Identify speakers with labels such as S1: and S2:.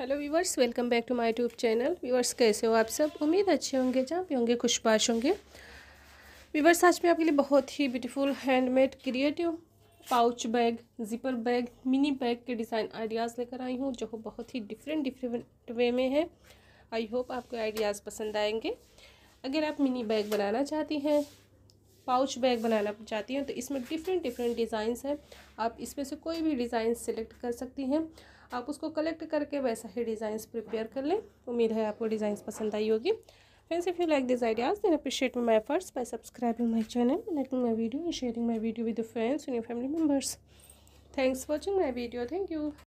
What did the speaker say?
S1: hello viewers welcome back to my tube channel viewers कैसे हो आप सब उम्मीद अच्छे होंगे जहाँ भी होंगे खुशबाश होंगे व्यूवर्स आज मैं आपके लिए बहुत ही beautiful handmade creative pouch bag zipper bag mini bag के डिज़ाइन आइडियाज़ लेकर आई हूँ जो बहुत ही डिफरेंट डिफरेंट वे में है आई होप आपको आइडियाज़ पसंद आएंगे अगर आप मिनी बैग बनाना चाहती हैं पाउच बैग बनाना चाहती हैं तो इसमें डिफरेंट डिफरेंट डिज़ाइंस हैं आप इसमें से कोई भी डिज़ाइन सेलेक्ट कर सकती हैं आप उसको कलेक्ट करके वैसा ही डिज़ाइंस प्रिपेयर कर लें उम्मीद है आपको डिज़ाइंस पसंद आई होगी friends if you like this ideas then appreciate my efforts by subscribing my channel liking my video and sharing my video with friends and family members thanks watching my video thank you